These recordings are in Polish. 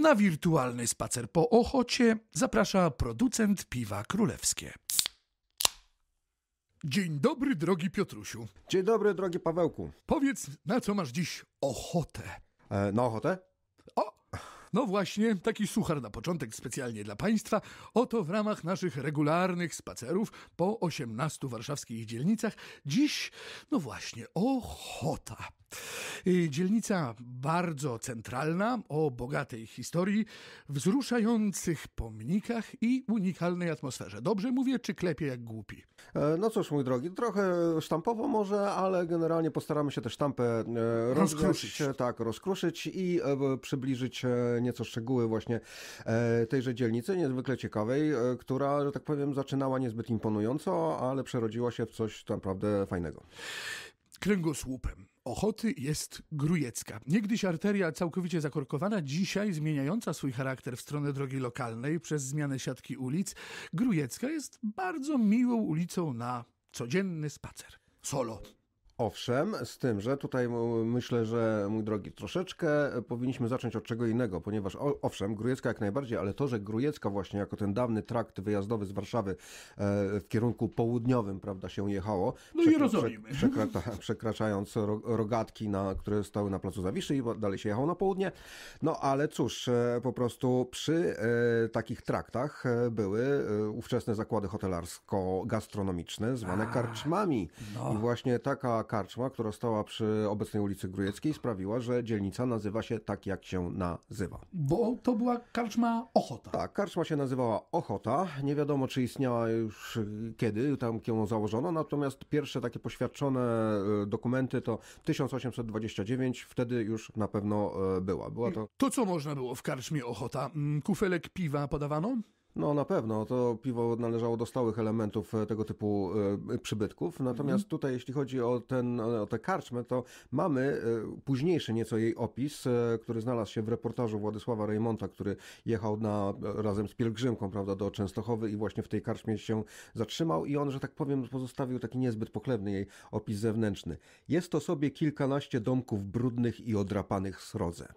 Na wirtualny spacer po Ochocie zaprasza producent piwa królewskie. Dzień dobry, drogi Piotrusiu. Dzień dobry, drogi Pawełku. Powiedz, na co masz dziś ochotę? E, na ochotę? O, no właśnie, taki suchar na początek specjalnie dla Państwa. Oto w ramach naszych regularnych spacerów po 18 warszawskich dzielnicach. Dziś, no właśnie, ochota. Y, dzielnica bardzo centralna, o bogatej historii, wzruszających pomnikach i unikalnej atmosferze. Dobrze mówię, czy klepie jak głupi? E, no cóż, mój drogi, trochę sztampowo może, ale generalnie postaramy się tę sztampę e, rozkruszyć. Rozgrać, tak, rozkruszyć i e, przybliżyć nieco szczegóły właśnie e, tejże dzielnicy, niezwykle ciekawej, e, która, że tak powiem, zaczynała niezbyt imponująco, ale przerodziła się w coś naprawdę fajnego. Kręgosłupem. Ochoty jest Grujecka. Niegdyś arteria całkowicie zakorkowana, dzisiaj zmieniająca swój charakter w stronę drogi lokalnej przez zmianę siatki ulic, Grujecka jest bardzo miłą ulicą na codzienny spacer. Solo. Owszem, z tym, że tutaj myślę, że mój drogi, troszeczkę e, powinniśmy zacząć od czego innego, ponieważ owszem, Grujecka jak najbardziej, ale to, że Grujecka właśnie jako ten dawny trakt wyjazdowy z Warszawy e, w kierunku południowym, prawda, się jechało. No przekra- rozumiemy. Przekra- przekraczając rogatki, na, które stały na Placu Zawiszy i dalej się jechało na południe. No ale cóż, e, po prostu przy takich traktach były ówczesne zakłady hotelarsko-gastronomiczne zwane karczmami. No. I właśnie taka karczma, która stała przy obecnej ulicy Grujeckiej, sprawiła, że dzielnica nazywa się tak, jak się nazywa. Bo to była karczma Ochota. Tak, karczma się nazywała Ochota. Nie wiadomo, czy istniała już y, kiedy, tam ją założono, natomiast pierwsze takie poświadczone y, dokumenty to 1829, wtedy już na pewno y, była. była to... to co można było w karczmie Ochota? Mm, kufelek piwa podawano? No na pewno, to piwo należało do stałych elementów e, tego typu e, przybytków. Natomiast mm. tutaj, jeśli chodzi o, ten, o tę karczmę, to mamy e, późniejszy nieco jej opis, który znalazł się w reportażu Władysława Rejmonta, który jechał na, razem z pielgrzymką prawda, do Częstochowy i właśnie w tej karczmie się zatrzymał i on, że tak powiem, pozostawił taki niezbyt poklebny jej opis zewnętrzny. Jest to sobie kilkanaście domków brudnych i odrapanych srodze.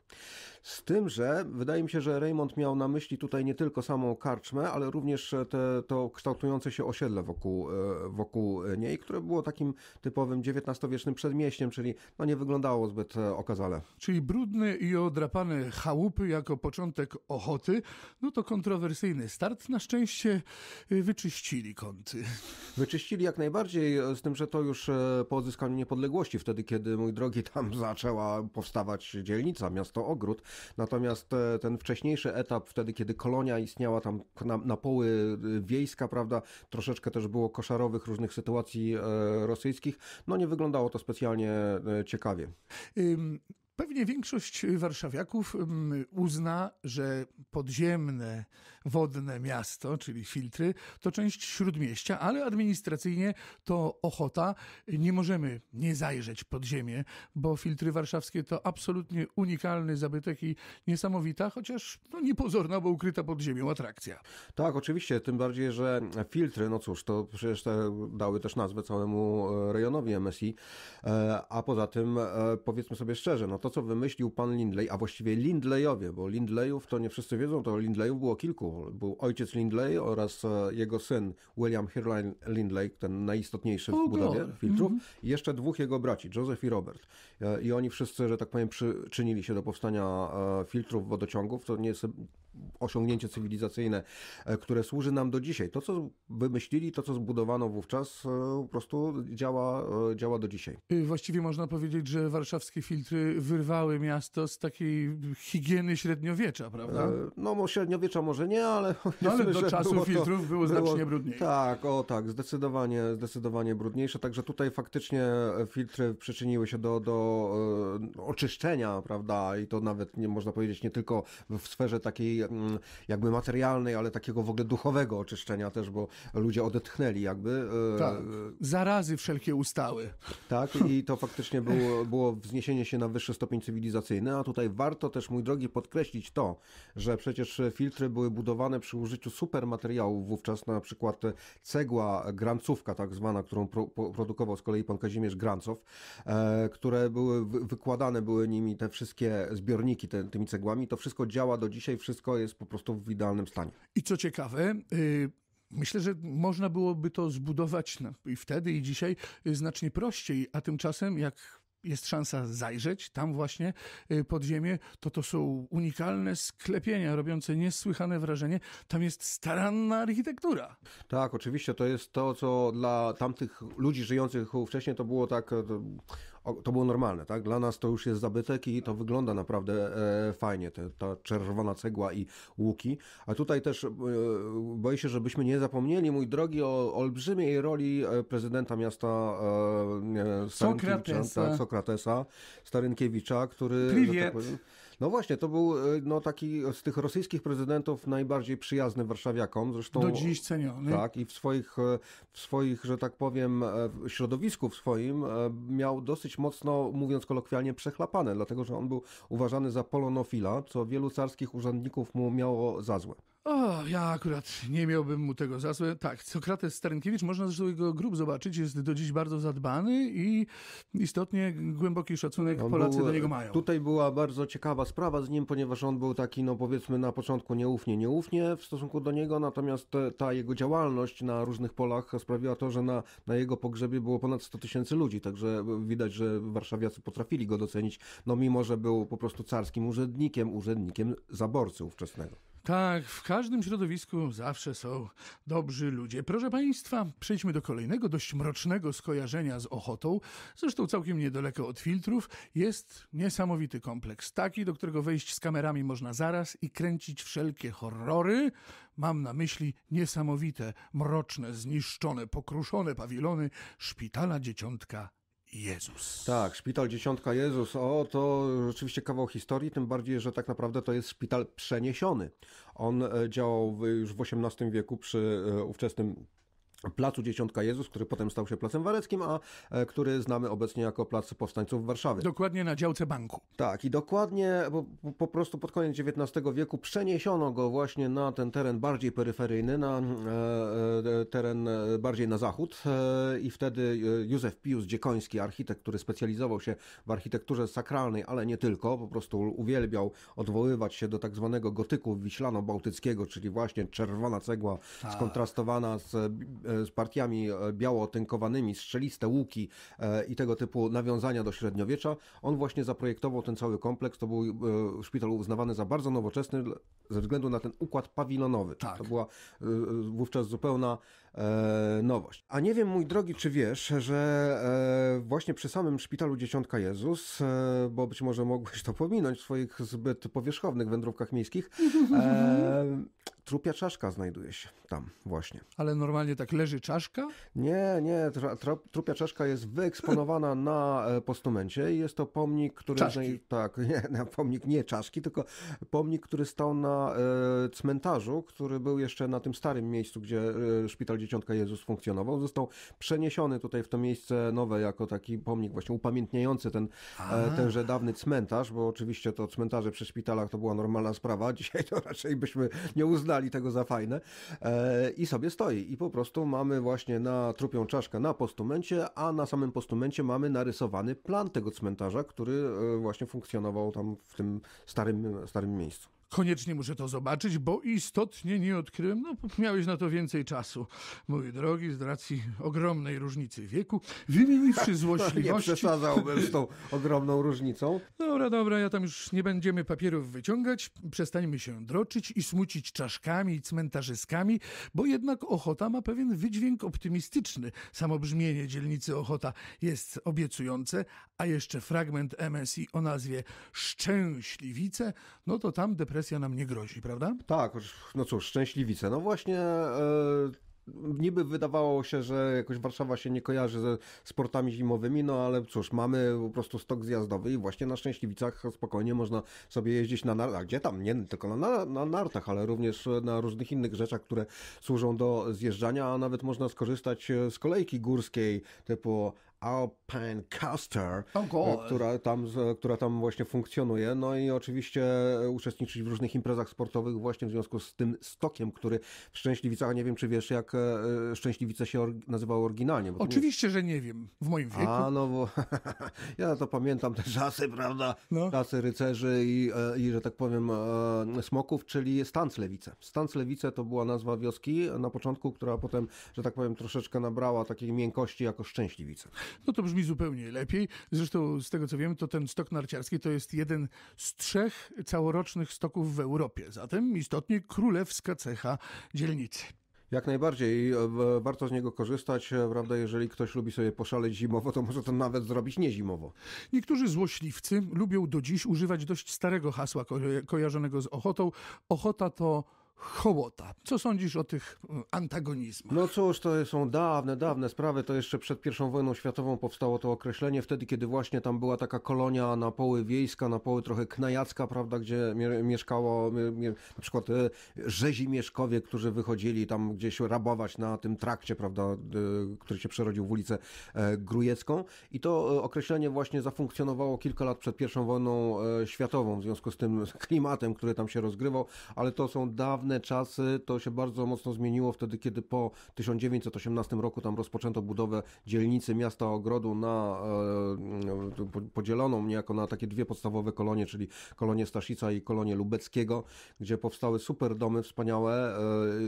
Z tym, że wydaje mi się, że Raymond miał na myśli tutaj nie tylko samą karczmę, ale również te, to kształtujące się osiedle wokół, e, wokół niej, które było takim typowym XIX-wiecznym przedmieściem, czyli no nie wyglądało zbyt e, okazale. Czyli brudne i odrapane chałupy jako początek ochoty, no to kontrowersyjny start. Na szczęście e, wyczyścili kąty. Wyczyścili jak najbardziej, e, z tym, że to już e, po odzyskaniu niepodległości, wtedy kiedy mój drogi tam zaczęła powstawać dzielnica, miasto Ogród. Natomiast e, ten wcześniejszy etap, wtedy kiedy kolonia istniała tam na, na poły wiejska, prawda, troszeczkę też było koszarowych różnych sytuacji rosyjskich, no nie wyglądało to specjalnie ciekawie. Pewnie większość warszawiaków uzna, że podziemne wodne miasto, czyli filtry, to część śródmieścia, ale administracyjnie to Ochota. Nie możemy nie zajrzeć pod ziemię, bo filtry warszawskie to absolutnie unikalny zabytek i niesamowita, chociaż no, niepozorna, bo ukryta pod ziemią atrakcja. Tak, oczywiście, tym bardziej, że filtry, no cóż, to przecież te dały też nazwę całemu e, rejonowi MSI, e, a poza tym e, powiedzmy sobie szczerze, no to co wymyślił pan Lindley, a właściwie Lindleyowie, bo Lindleyów to nie wszyscy wiedzą, to Lindleyów było kilku był ojciec Lindley oraz e, jego syn William Hirline Lindley, ten najistotniejszy w budowie filtrów, mm -hmm. i jeszcze dwóch jego braci, Joseph i Robert. E, I oni wszyscy, że tak powiem, przyczynili się do powstania e, filtrów wodociągów. To nie jest osiągnięcie cywilizacyjne, e, które służy nam do dzisiaj. To, co wymyślili, to, co zbudowano wówczas, e, po prostu działa, e, działa do dzisiaj. Y, właściwie można powiedzieć, że warszawskie filtry wyrwały miasto z takiej higieny średniowiecza, prawda? No, średniowiecza może nie, ale... No, ale do czasu było filtrów było, było znacznie brudniej. Tak, o tak, zdecydowanie, zdecydowanie brudniejsze, także tutaj faktycznie filtry przyczyniły się do, do oczyszczenia, prawda, i to nawet, nie można powiedzieć, nie tylko w sferze takiej mm, jakby materialnej, ale takiego w ogóle duchowego oczyszczenia też, bo ludzie odetchnęli jakby. E, tak. Zarazy wszelkie ustały. Tak, i to faktycznie było, było wzniesienie się na wyższy stopień cywilizacyjny, a tutaj warto też, mój drogi, podkreślić to, że przecież filtry były budowane przy użyciu supermateriałów wówczas, na przykład cegła grancówka tak zwana, którą pro, produkował z kolei pan Kazimierz Grancow, e, które były wykładane, były nimi te wszystkie zbiorniki te, tymi cegłami. To wszystko działa do dzisiaj, wszystko jest po prostu w idealnym stanie. I co ciekawe, y, Myślę, że można byłoby to zbudować i wtedy, i dzisiaj y, znacznie prościej, a tymczasem jak jest szansa zajrzeć tam właśnie y, pod ziemię, to to są unikalne sklepienia robiące niesłychane wrażenie. Tam jest staranna architektura. Tak, oczywiście to jest to, co dla tamtych ludzi żyjących wcześniej to było tak to było normalne, tak? Dla nas to już jest zabytek i to wygląda naprawdę e, fajnie, te, ta czerwona cegła i łuki. A tutaj też e, boję się, żebyśmy nie zapomnieli, mój drogi, o olbrzymiej roli e, prezydenta miasta e, Sokratesa. Tak, Sokratesa, Starynkiewicza, który... Privet. Tak no właśnie, to był e, no, taki z tych rosyjskich prezydentów najbardziej przyjazny warszawiakom. Zresztą, Do dziś ceniony. Tak, i w swoich, e, w swoich, że tak powiem, środowisku w swoim miał dosyć dosyć mocno, mówiąc kolokwialnie, przechlapane, dlatego że on był uważany za polonofila, co wielu carskich urzędników mu miało za złe. O, ja akurat nie miałbym mu tego za złe. Tak, Sokrates Sternkiewicz, można zresztą jego grób zobaczyć, jest do dziś bardzo zadbany i istotnie głęboki szacunek on Polacy był, do e, niego mają. Tutaj była bardzo ciekawa sprawa z nim, ponieważ on był taki, no powiedzmy na początku nieufnie, nieufnie w stosunku do niego, natomiast e, ta jego działalność na różnych polach sprawiła to, że na, na jego pogrzebie było ponad 100 tysięcy ludzi, także widać, że warszawiacy potrafili go docenić, no mimo, że był po prostu carskim urzędnikiem, urzędnikiem zaborcy ówczesnego. Tak, w każdym środowisku zawsze są dobrzy ludzie. Proszę Państwa, przejdźmy do kolejnego dość mrocznego skojarzenia z ochotą. Zresztą całkiem niedaleko od filtrów jest niesamowity kompleks. Taki, do którego wejść z kamerami można zaraz i kręcić wszelkie horrory. Mam na myśli niesamowite, mroczne, zniszczone, pokruszone pawilony szpitala dzieciątka Jezus. Tak, szpital dziesiątka Jezus. O, to rzeczywiście kawał historii, tym bardziej, że tak naprawdę to jest szpital przeniesiony. On e, działał już w XVIII wieku przy e, ówczesnym Placu Dziesiątka Jezus, który potem stał się Placem Wareckim, a e, który znamy obecnie jako Plac Powstańców Warszawy. Dokładnie na działce banku. Tak, i dokładnie bo, po prostu pod koniec XIX wieku przeniesiono go właśnie na ten teren bardziej peryferyjny, na mm, e, e, teren bardziej na zachód i wtedy Józef Pius Dziekoński, architekt, który specjalizował się w architekturze sakralnej, ale nie tylko, po prostu uwielbiał odwoływać się do tak zwanego gotyku wiślano-bałtyckiego, czyli właśnie czerwona cegła tak. skontrastowana z E, z partiami e, biało otynkowanymi, strzeliste łuki e, i tego typu nawiązania do średniowiecza. On właśnie zaprojektował ten cały kompleks. To był szpital uznawany za bardzo nowoczesny ze względu na ten układ pawilonowy. Tak. To była wówczas zupełna E, nowość. A nie wiem, mój drogi, czy wiesz, że e, właśnie przy samym szpitalu Dzieciątka Jezus, e, bo być może mogłeś to pominąć w swoich zbyt powierzchownych wędrówkach miejskich, trupia czaszka znajduje się tam właśnie. Ale normalnie tak leży czaszka? Nie, nie, tra, tra, trupia czaszka jest wyeksponowana na postumencie i jest to pomnik, który... Czaszki. Tak, nie, na pomnik nie czaszki, tylko pomnik, który stał na e, cmentarzu, który był jeszcze na tym starym miejscu, gdzie e, szpital k Jezus funkcjonował. Został przeniesiony tutaj w to miejsce nowe jako taki pomnik właśnie upamiętniający ten, e, tenże dawny cmentarz, bo oczywiście to cmentarze przy szpitalach to była normalna sprawa. Dzisiaj to raczej byśmy nie uznali tego za fajne. E, I sobie stoi. I po prostu mamy właśnie na trupią czaszkę na postumencie, a na samym postumencie mamy narysowany plan tego cmentarza, który e, właśnie funkcjonował tam w tym starym, starym miejscu. Koniecznie muszę to zobaczyć, bo istotnie nie odkryłem. No, miałeś na to więcej czasu, mój drogi, z racji ogromnej różnicy wieku. Wymieniwszy złośliwości... nie przesadzałbym z tą ogromną różnicą. Dobra, dobra, ja tam już nie będziemy papierów wyciągać. Przestańmy się droczyć i smucić czaszkami i cmentarzyskami, bo jednak Ochota ma pewien wydźwięk optymistyczny. Samo brzmienie dzielnicy Ochota jest obiecujące, a jeszcze fragment MSI o nazwie Szczęśliwice, no to tam depresja agresja nam nie grozi, prawda? Tak, no cóż, szczęśliwice. No właśnie. Yy niby wydawało się, że jakoś Warszawa się nie kojarzy ze sportami zimowymi, no ale cóż, mamy po prostu stok zjazdowy i właśnie na Szczęśliwicach spokojnie można sobie jeździć na nartach, gdzie tam, nie tylko na, na nartach, ale również na różnych innych rzeczach, które służą do zjeżdżania, a nawet można skorzystać e, z kolejki górskiej typu Alpine Caster, oh która, tam, która tam właśnie funkcjonuje. No i oczywiście uczestniczyć w różnych imprezach sportowych właśnie w związku z tym stokiem, który w Szczęśliwicach, nie wiem czy wiesz jak e, Szczęśliwice się or nazywało oryginalnie. oczywiście, że nie wiem, w moim wieku. A, no bo ja to pamiętam te czasy, prawda, no. czasy rycerzy i, e, i, że tak powiem smoków, czyli Stanclewice. Stanclewice to była nazwa wioski na początku, która potem, że tak powiem, troszeczkę nabrała takiej miękkości jako Szczęśliwice. No to brzmi zupełnie lepiej. Zresztą z tego co wiem, to ten stok narciarski to jest jeden z trzech całorocznych stoków w Europie. Zatem istotnie królewska cecha dzielnicy. Jak najbardziej. E, warto z niego korzystać, e, prawda? Jeżeli ktoś lubi sobie poszaleć zimowo, to może to nawet zrobić nie zimowo. Niektórzy złośliwcy lubią do dziś używać dość starego hasła ko kojarzonego z ochotą. Ochota to Hołota. Co sądzisz o tych e, antagonizmach? No cóż, to są dawne, dawne sprawy. To jeszcze przed I wojną światową powstało to określenie, wtedy kiedy właśnie tam była taka kolonia na poły wiejska, na poły trochę knajacka, prawda, gdzie mieszkało na przykład e, rzezi mieszkowie, którzy wychodzili tam gdzieś rabować na tym trakcie, prawda, e, który się przerodził w ulicę Grujecką. I to określenie właśnie zafunkcjonowało kilka lat przed I wojną światową, w związku z tym klimatem, który tam się rozgrywał, ale to są dawne czasy to się bardzo mocno zmieniło wtedy, kiedy po 1918 roku tam rozpoczęto budowę dzielnicy miasta ogrodu na e, podzieloną niejako na takie dwie podstawowe kolonie, czyli kolonie Staszica i kolonie Lubeckiego, gdzie powstały super domy wspaniałe.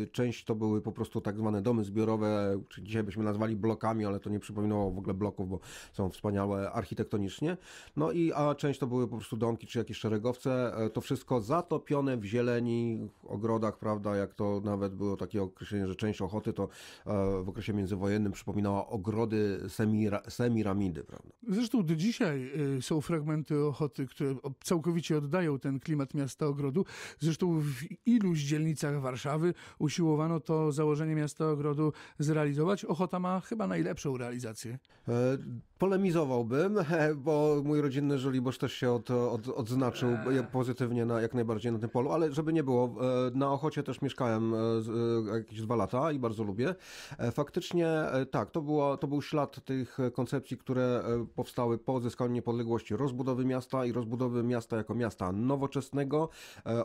E, część to były po prostu tak zwane domy zbiorowe, dzisiaj byśmy nazwali blokami, ale to nie przypominało w ogóle bloków, bo są wspaniałe architektonicznie. No i a część to były po prostu domki czy jakieś szeregowce. E, to wszystko zatopione w zieleni, ogrodach Polakach, prawda, jak to nawet było takie określenie, że część ochoty to e, w okresie międzywojennym przypominała ogrody semira, semiramidy, prawda. Zresztą do dzisiaj y, są fragmenty ochoty, które całkowicie oddają ten klimat miasta ogrodu. Zresztą w iluś dzielnicach Warszawy usiłowano to założenie miasta ogrodu zrealizować. Ochota ma chyba najlepszą realizację. E, polemizowałbym, bo mój rodzinny Żoliborz też się od, od, odznaczył e. pozytywnie na, jak najbardziej na tym polu, ale żeby nie było, na Ochocie też mieszkałem e, e, jakieś dwa lata i bardzo lubię. E, faktycznie tak, to, było, to był ślad tych koncepcji, które powstały po odzyskaniu niepodległości, rozbudowy miasta i rozbudowy miasta jako miasta nowoczesnego,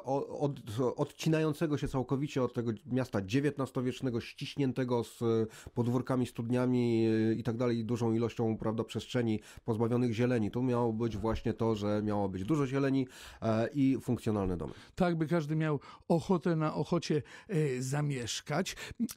od, odcinającego się całkowicie od tego miasta XIX-wiecznego, ściśniętego z podwórkami, studniami i tak dalej, dużą ilością prawda, przestrzeni pozbawionych zieleni. Tu miało być właśnie to, że miało być dużo zieleni i funkcjonalne domy. Tak, by każdy miał ochotę na Ochocie e, zamieszkać.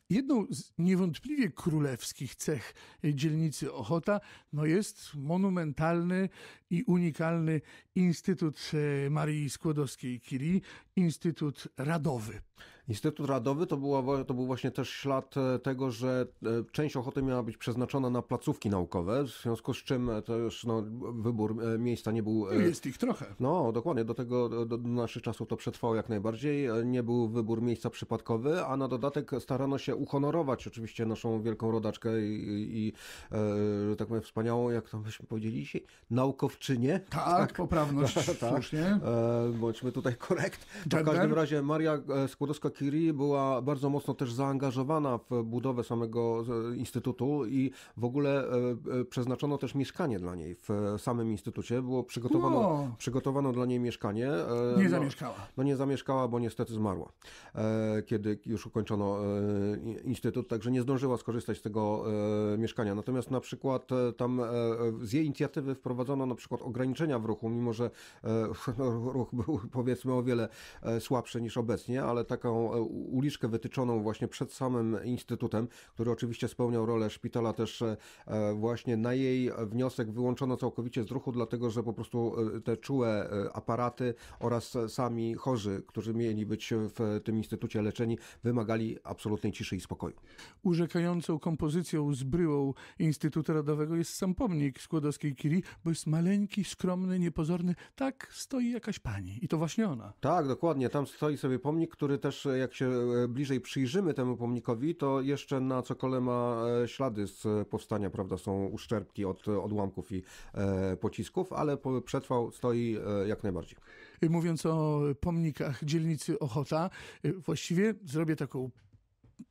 Jedną z niewątpliwie królewskich cech e, dzielnicy Ochota no jest monumentalny i unikalny Instytut e, Marii Skłodowskiej-Curie, Instytut Radowy. Instytut Radowy to, była, to był właśnie też ślad e, tego, że e, część ochoty miała być przeznaczona na placówki naukowe, w związku z czym to już no, wybór miejsca nie był... No, jest ich trochę. No, dokładnie, do tego do, do naszych czasów to przetrwało jak najbardziej, nie był wybór miejsca przypadkowy, a na dodatek starano się uhonorować oczywiście naszą wielką rodaczkę i, i, i e, tak powiem wspaniałą, jak to byśmy powiedzieli dzisiaj, naukowczynię czy nie? Tak, tak. poprawność tak, tak, słusznie. E, bądźmy tutaj korekt. W każdym razie Maria e, Skłodowska-Curie była bardzo mocno też zaangażowana w budowę samego e, instytutu i w ogóle e, przeznaczono też mieszkanie dla niej w samym instytucie. Było przygotowano, no. przygotowano dla niej mieszkanie. E, nie no, zamieszkała. No nie zamieszkała, bo niestety zmarła, kiedy już ukończono instytut, także nie zdążyła skorzystać z tego mieszkania. Natomiast na przykład tam z jej inicjatywy wprowadzono na przykład przykład ograniczenia w ruchu, mimo że e, no, ruch był powiedzmy o wiele e, słabszy niż obecnie, ale taką e, uliczkę wytyczoną właśnie przed samym instytutem, który oczywiście spełniał rolę szpitala też właśnie na jej wniosek wyłączono całkowicie z ruchu, dlatego że po prostu te czułe aparaty oraz sami chorzy, którzy mieli być w tym instytucie leczeni, wymagali absolutnej ciszy i spokoju. Urzekającą kompozycją z bryłą Instytutu Radowego jest sam pomnik Skłodowskiej Kiri, bo jest maleńki skromny, niepozorny, tak stoi jakaś pani i to właśnie ona. Tak, dokładnie. Tam stoi sobie pomnik, który też e, jak się e, bliżej przyjrzymy temu pomnikowi, to jeszcze na cokole ma e, ślady z powstania, prawda? Są uszczerbki od odłamków i e, pocisków, ale przetrwał, stoi jak najbardziej. Mówiąc o pomnikach dzielnicy Ochota, właściwie zrobię taką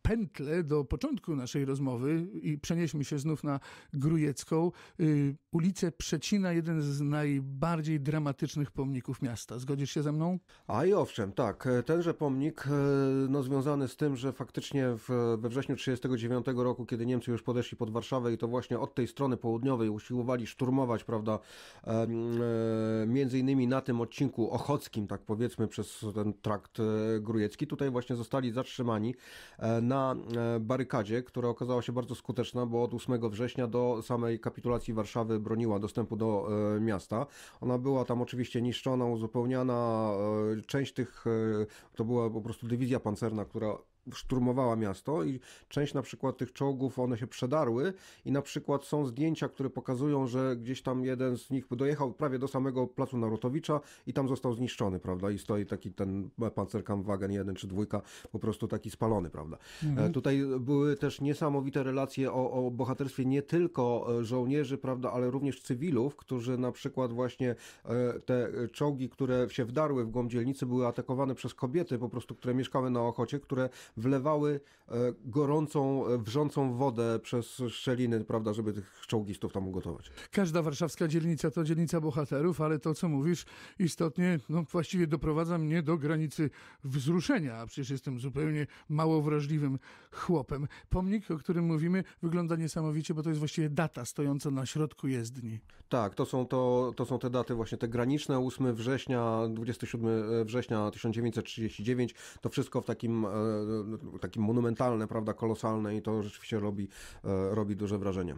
pętlę do początku naszej rozmowy i przenieśmy się znów na Grujecką. Y, ulicę przecina jeden z najbardziej dramatycznych pomników miasta. Zgodzisz się ze mną? A i owszem, tak. E, tenże pomnik e, no, związany z tym, że faktycznie w, we wrześniu 1939 roku, kiedy Niemcy już podeszli pod Warszawę i to właśnie od tej strony południowej usiłowali szturmować, prawda, e, między innymi na tym odcinku ochockim, tak powiedzmy, przez ten trakt grujecki. Tutaj właśnie zostali zatrzymani na e, barykadzie, która okazała się bardzo skuteczna, bo od 8 września do samej kapitulacji Warszawy broniła dostępu do e, miasta. Ona była tam oczywiście niszczona, uzupełniana. E, część tych to była po prostu dywizja pancerna, która szturmowała miasto i część na przykład tych czołgów, one się przedarły i na przykład są zdjęcia, które pokazują, że gdzieś tam jeden z nich dojechał prawie do samego placu Narutowicza i tam został zniszczony, prawda? I stoi taki ten pancerkampwagen jeden czy dwójka po prostu taki spalony, prawda? E, mhm. Tutaj były też niesamowite relacje o, o bohaterstwie nie tylko e, żołnierzy, prawda, ale również cywilów, którzy na przykład właśnie e, te czołgi, które się wdarły w głąb dzielnicy, były atakowane przez kobiety po prostu, które mieszkały na Ochocie, które wlewały e, gorącą, e, wrzącą wodę przez szczeliny, prawda, żeby tych czołgistów tam ugotować. Każda warszawska dzielnica to dzielnica bohaterów, ale to, co mówisz, istotnie no, właściwie doprowadza mnie do granicy wzruszenia, a przecież jestem zupełnie mało wrażliwym chłopem. Pomnik, o którym mówimy, wygląda niesamowicie, bo to jest właściwie data stojąca na środku jezdni. Tak, to są, to, to są te daty właśnie, te graniczne, 8 września, 27 e, września 1939, to wszystko w takim takie monumentalne, prawda, kolosalne i to rzeczywiście robi, e, robi duże wrażenie.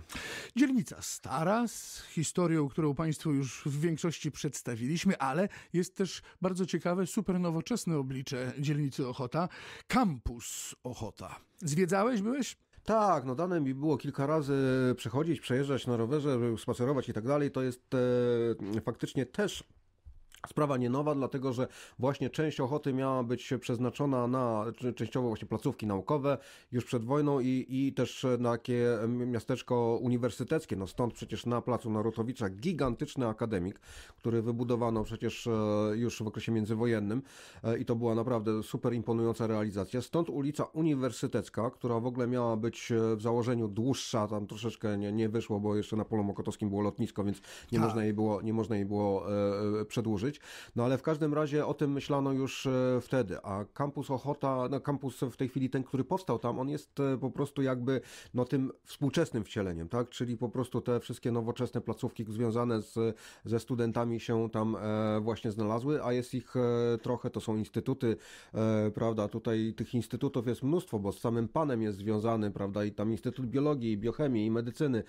Dzielnica stara, z historią, którą Państwu już w większości przedstawiliśmy, ale jest też bardzo ciekawe, super nowoczesne oblicze dzielnicy Ochota, kampus Ochota. Zwiedzałeś, byłeś? Tak, no dane mi było kilka razy przechodzić, przejeżdżać na rowerze, spacerować i tak dalej. To jest e, faktycznie też Sprawa nie nowa, dlatego że właśnie część ochoty miała być przeznaczona na częściowo właśnie placówki naukowe już przed wojną i, i też na takie miasteczko uniwersyteckie. No stąd przecież na placu Narutowicza gigantyczny akademik, który wybudowano przecież e, już w okresie międzywojennym e, i to była naprawdę super imponująca realizacja. Stąd ulica Uniwersytecka, która w ogóle miała być e, w założeniu dłuższa, tam troszeczkę nie, nie wyszło, bo jeszcze na polu mokotowskim było lotnisko, więc nie tak. można jej było, nie można jej było przedłużyć no ale w każdym razie o tym myślano już e, wtedy, a kampus Ochota, no kampus w tej chwili ten, który powstał tam, on jest e, po prostu jakby no tym współczesnym wcieleniem, tak? Czyli po prostu te wszystkie nowoczesne placówki związane z, ze studentami się tam e, właśnie znalazły, a jest ich trochę, to są instytuty, prawda? Tutaj tych instytutów jest mnóstwo, bo z samym panem jest związany, prawda? I tam Instytut Biologii, Biochemii i Medycyny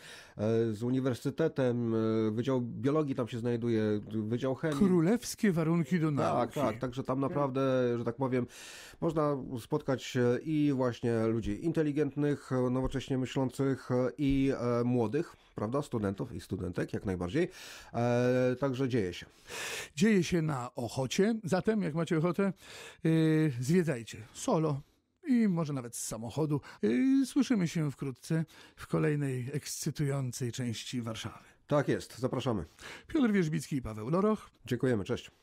z uniwersytetem, Wydział Biologii tam się znajduje, Wydział Chemii królewskie warunki do nauki. Tak, tak, także tam naprawdę, że tak powiem, można spotkać i właśnie ludzi inteligentnych, nowocześnie myślących i e, młodych, prawda, studentów i studentek, jak najbardziej. E, także dzieje się. Dzieje się na Ochocie, zatem jak macie ochotę, e, zwiedzajcie solo i może nawet z samochodu. Słyszymy się wkrótce w kolejnej ekscytującej części Warszawy. Tak jest, zapraszamy. Piotr Wierzbicki i Paweł Noroch. Dziękujemy, cześć.